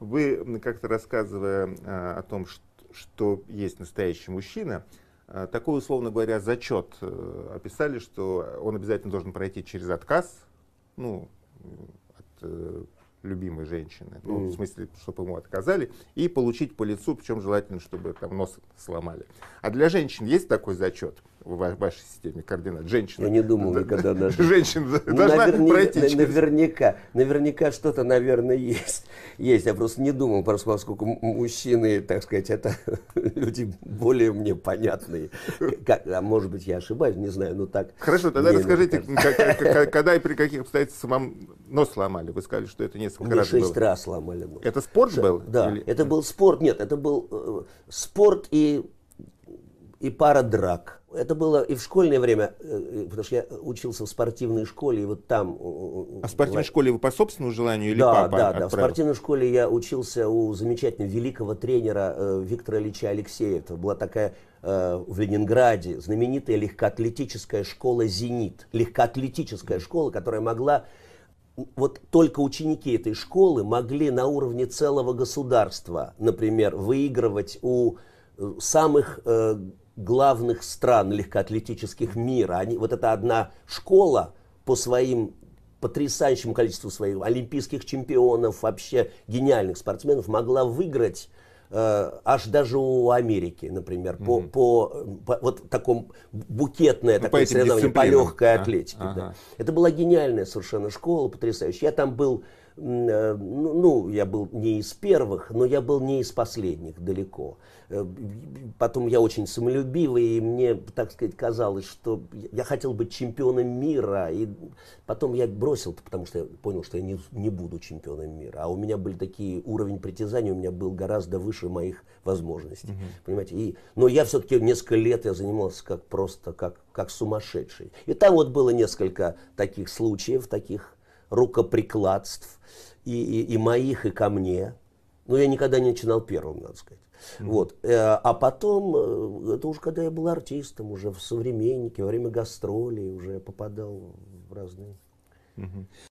Вы как-то рассказывая а, о том, что, есть настоящий мужчина, а, такой, условно говоря, зачет э, описали, что он обязательно должен пройти через отказ, ну, от э, любимой женщины. Ну, mm. в смысле, чтобы ему отказали, и получить по лицу, причем желательно, чтобы там нос сломали. А для женщин есть такой зачет в вашей системе координат? Женщина. Я не думал да, никогда даже. Женщина должна наверне, пройти. Через... Наверняка, наверняка что-то, наверное, есть. Есть. Я просто не думал, просто поскольку мужчины, так сказать, это люди более мне понятные. Как, а может быть, я ошибаюсь, не знаю, но так. Хорошо, тогда расскажите, как, как, когда и при каких обстоятельствах вам но сломали. Вы сказали, что это несколько Мне раз шесть было. раз сломали. Было. Это спорт Ш- был? Да, Или... это был спорт. Нет, это был э, спорт и, и пара драк. Это было и в школьное время, э, потому что я учился в спортивной школе, и вот там... Э, э, а в спортивной школе вы по собственному желанию или да, папа Да, да, в спортивной школе я учился у замечательного, великого тренера э, Виктора Ильича Алексеева. Это была такая э, в Ленинграде знаменитая легкоатлетическая школа «Зенит». Легкоатлетическая школа, которая могла вот только ученики этой школы могли на уровне целого государства, например, выигрывать у э, самых э, главных стран легкоатлетических мира. Они, вот это одна школа по своим потрясающему количеству своих олимпийских чемпионов, вообще гениальных спортсменов, могла выиграть Э, аж даже у Америки, например, по, по, по вот таком букетное ну, такое по соревнование, по легкой а, атлетике. Ага. Да. Это была гениальная совершенно школа, потрясающая. Я там был Э, ну, ну, я был не из первых, но я был не из последних далеко. Э, потом я очень самолюбивый, и мне, так сказать, казалось, что я хотел быть чемпионом мира. И потом я бросил, потому что я понял, что я не, не буду чемпионом мира. А у меня были такие, уровень притязаний у меня был гораздо выше моих возможностей. Угу. Понимаете? И, но я все-таки несколько лет я занимался как просто, как, как сумасшедший. И там вот было несколько таких случаев, таких рукоприкладств и, и, и моих, и ко мне. Но ну, я никогда не начинал первым, надо сказать. Mm-hmm. Вот. Э, а потом, э, это уже когда я был артистом, уже в «Современнике», во время гастролей уже попадал в разные... Mm-hmm.